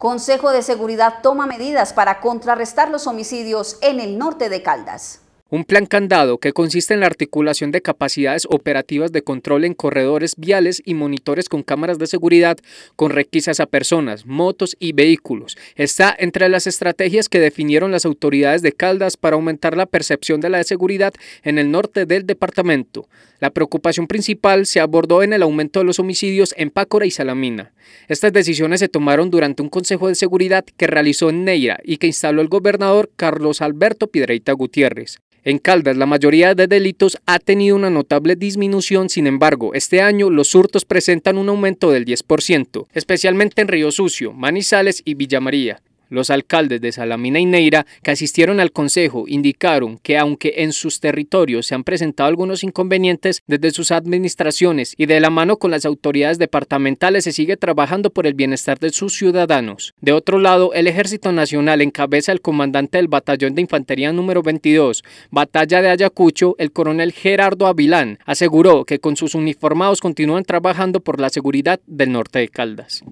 Consejo de Seguridad toma medidas para contrarrestar los homicidios en el norte de Caldas. Un plan candado que consiste en la articulación de capacidades operativas de control en corredores viales y monitores con cámaras de seguridad con requisas a personas, motos y vehículos. Está entre las estrategias que definieron las autoridades de Caldas para aumentar la percepción de la seguridad en el norte del departamento. La preocupación principal se abordó en el aumento de los homicidios en Pácora y Salamina. Estas decisiones se tomaron durante un consejo de seguridad que realizó en Neira y que instaló el gobernador Carlos Alberto Piedreita Gutiérrez. En Caldas, la mayoría de delitos ha tenido una notable disminución, sin embargo, este año los hurtos presentan un aumento del 10%, especialmente en Río Sucio, Manizales y Villa María. Los alcaldes de Salamina y Neira que asistieron al Consejo indicaron que aunque en sus territorios se han presentado algunos inconvenientes desde sus administraciones y de la mano con las autoridades departamentales se sigue trabajando por el bienestar de sus ciudadanos. De otro lado, el Ejército Nacional encabeza el comandante del Batallón de Infantería número 22, Batalla de Ayacucho, el coronel Gerardo Avilán, aseguró que con sus uniformados continúan trabajando por la seguridad del norte de Caldas.